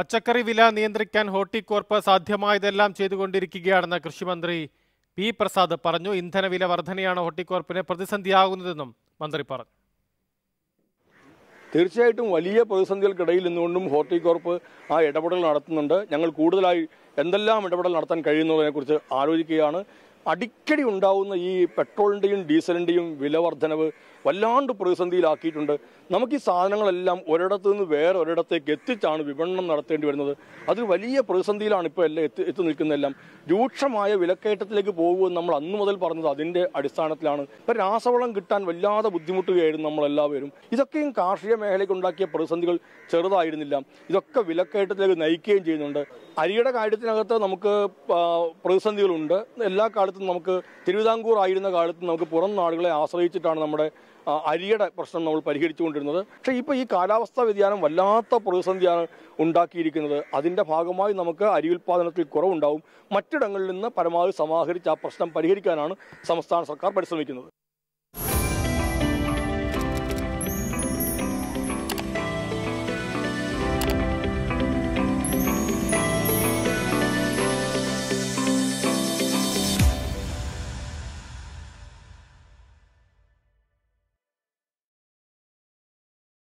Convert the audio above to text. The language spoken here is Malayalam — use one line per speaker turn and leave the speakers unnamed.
പച്ചക്കറി വില നിയന്ത്രിക്കാൻ ഹോർട്ടികോർപ്പ് സാധ്യമായതെല്ലാം ചെയ്തുകൊണ്ടിരിക്കുകയാണെന്ന് കൃഷിമന്ത്രി പി പ്രസാദ് പറഞ്ഞു ഇന്ധനവില വർധനയാണ് ഹോർട്ടികോർപ്പിന് പ്രതിസന്ധിയാകുന്നതെന്നും മന്ത്രി പറഞ്ഞു
തീർച്ചയായിട്ടും വലിയ പ്രതിസന്ധികൾക്കിടയിൽ നിന്നുകൊണ്ടും ഹോർട്ടികോർപ്പ് ആ ഇടപെടൽ നടത്തുന്നുണ്ട് ഞങ്ങൾ കൂടുതലായി എന്തെല്ലാം ഇടപെടൽ നടത്താൻ കഴിയുന്നതിനെക്കുറിച്ച് ആലോചിക്കുകയാണ് അടിക്കടി ഉണ്ടാവുന്ന ഈ പെട്രോളിൻ്റെയും ഡീസലിൻ്റെയും വില വർധനവ് വല്ലാണ്ട് പ്രതിസന്ധിയിലാക്കിയിട്ടുണ്ട് നമുക്ക് ഈ സാധനങ്ങളെല്ലാം ഒരിടത്തു നിന്ന് വേറെ ഒരിടത്തേക്ക് എത്തിച്ചാണ് വിപണനം നടത്തേണ്ടി വരുന്നത് അത് വലിയ പ്രതിസന്ധിയിലാണ് ഇപ്പോൾ എല്ലാം എത്തി എത്തി നിൽക്കുന്നതെല്ലാം രൂക്ഷമായ വിലക്കയറ്റത്തിലേക്ക് പോകുമെന്ന് നമ്മൾ അന്നു മുതൽ പറഞ്ഞത് അതിൻ്റെ അടിസ്ഥാനത്തിലാണ് ഇപ്പം രാസവളം കിട്ടാൻ വല്ലാതെ ബുദ്ധിമുട്ടുകയായിരുന്നു നമ്മളെല്ലാവരും ഇതൊക്കെയും കാർഷിക മേഖലയ്ക്ക് ഉണ്ടാക്കിയ പ്രതിസന്ധികൾ ചെറുതായിരുന്നില്ല ഇതൊക്കെ വിലക്കയറ്റത്തിലേക്ക് നയിക്കുകയും ചെയ്യുന്നുണ്ട് അരിയുടെ കാര്യത്തിനകത്ത് നമുക്ക് പ്രതിസന്ധികളുണ്ട് എല്ലാ കാലത്തും നമുക്ക് തിരുവിതാംകൂർ ആയിരുന്ന കാലത്തും നമുക്ക് പുറം നാടുകളെ ആശ്രയിച്ചിട്ടാണ് നമ്മുടെ അരിയുടെ പ്രശ്നം നമ്മൾ പരിഹരിച്ചുകൊണ്ടിരുന്നത് പക്ഷേ ഇപ്പോൾ ഈ കാലാവസ്ഥാ വ്യതിയാനം വല്ലാത്ത പ്രതിസന്ധിയാണ് ഉണ്ടാക്കിയിരിക്കുന്നത് അതിൻ്റെ ഭാഗമായി നമുക്ക് അരി ഉൽപ്പാദനത്തിൽ കുറവുണ്ടാവും മറ്റിടങ്ങളിൽ നിന്ന് പരമാവധി സമാഹരിച്ച് ആ പ്രശ്നം പരിഹരിക്കാനാണ് സംസ്ഥാന സർക്കാർ പരിശ്രമിക്കുന്നത്